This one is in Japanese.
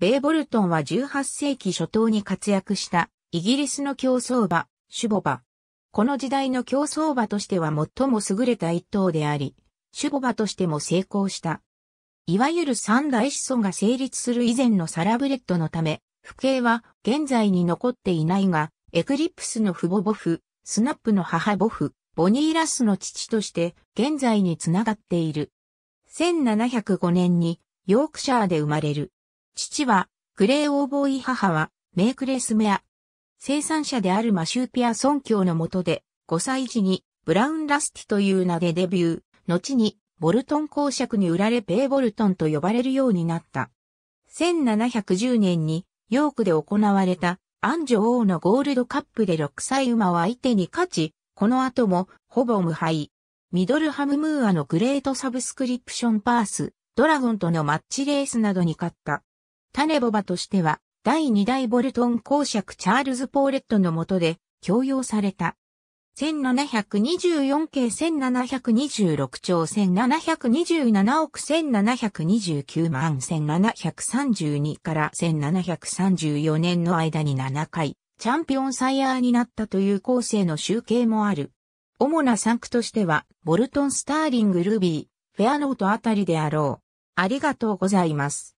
ベイボルトンは18世紀初頭に活躍したイギリスの競争馬、シュボバ。この時代の競争馬としては最も優れた一頭であり、シュボバとしても成功した。いわゆる三大子孫が成立する以前のサラブレッドのため、父兄は現在に残っていないが、エクリプスの父母母父、スナップの母母父、ボニーラスの父として現在につながっている。1705年にヨークシャーで生まれる。父は、グレーオーボーイ母は、メイクレスメア。生産者であるマシューピア尊教の下で、5歳時に、ブラウンラスティという名でデビュー、後に、ボルトン公爵に売られペイボルトンと呼ばれるようになった。1710年に、ヨークで行われた、アンジョ王のゴールドカップで6歳馬は相手に勝ち、この後も、ほぼ無敗。ミドルハムムーアのグレートサブスクリプションパース、ドラゴンとのマッチレースなどに勝った。タネボバとしては、第2代ボルトン公爵チャールズ・ポーレットの下で強用された。1724系1726兆1727億1729万1732から1734年の間に7回、チャンピオンサイヤーになったという構成の集計もある。主な産区としては、ボルトン・スターリング・ルビー、フェアノートあたりであろう。ありがとうございます。